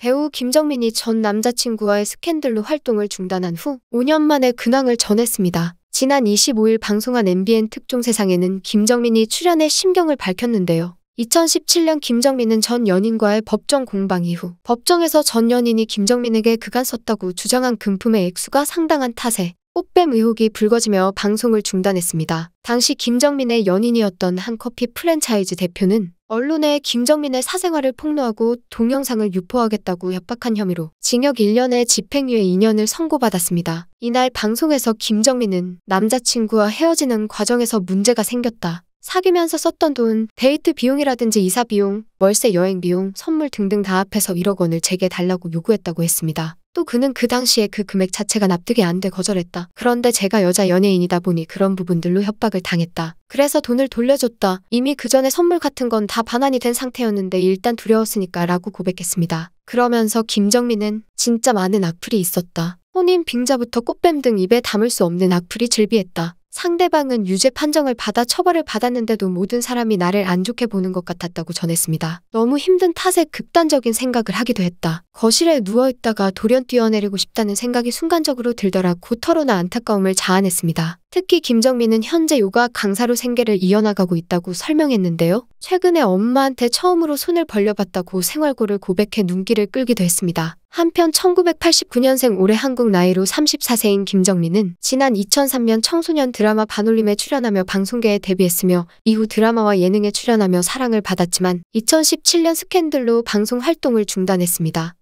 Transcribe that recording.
배우 김정민이 전 남자친구와의 스캔들로 활동을 중단한 후 5년 만에 근황을 전했습니다. 지난 25일 방송한 MBN 특종 세상에는 김정민이 출연해 심경을 밝혔는데요. 2017년 김정민은 전 연인과의 법정 공방 이후 법정에서 전 연인이 김정민에게 그간 썼다고 주장한 금품의 액수가 상당한 탓에 꽃뱀 의혹이 불거지며 방송을 중단했습니다. 당시 김정민의 연인이었던 한 커피 프랜차이즈 대표는 언론에 김정민의 사생활을 폭로하고 동영상을 유포하겠다고 협박한 혐의로 징역 1년에 집행유예 2년을 선고받았습니다. 이날 방송에서 김정민은 남자친구와 헤어지는 과정에서 문제가 생겼다. 사귀면서 썼던 돈, 데이트 비용이라든지 이사 비용, 월세 여행 비용, 선물 등등 다 합해서 1억 원을 제게 달라고 요구했다고 했습니다. 또 그는 그 당시에 그 금액 자체가 납득이 안 돼 거절했다. 그런데 제가 여자 연예인이다 보니 그런 부분들로 협박을 당했다. 그래서 돈을 돌려줬다. 이미 그 전에 선물 같은 건 다 반환이 된 상태였는데 일단 두려웠으니까 라고 고백했습니다. 그러면서 김정민은 진짜 많은 악플이 있었다. 혼인 빙자부터 꽃뱀 등 입에 담을 수 없는 악플이 즐비했다. 상대방은 유죄 판정을 받아 처벌을 받았는데도 모든 사람이 나를 안 좋게 보는 것 같았다고 전했습니다. 너무 힘든 탓에 극단적인 생각을 하기도 했다. 거실에 누워있다가 돌연 뛰어내리고 싶다는 생각이 순간적으로 들더라 고터로나 안타까움을 자아냈습니다. 특히 김정민은 현재 요가 강사로 생계를 이어나가고 있다고 설명했는데요. 최근에 엄마한테 처음으로 손을 벌려봤다고 생활고를 고백해 눈길을 끌기도 했습니다. 한편 1989년생 올해 한국 나이로 34세인 김정민은 지난 2003년 청소년 드라마 반올림에 출연하며 방송계에 데뷔했으며 이후 드라마와 예능에 출연하며 사랑을 받았지만 2017년 스캔들로 방송 활동을 중단했습니다.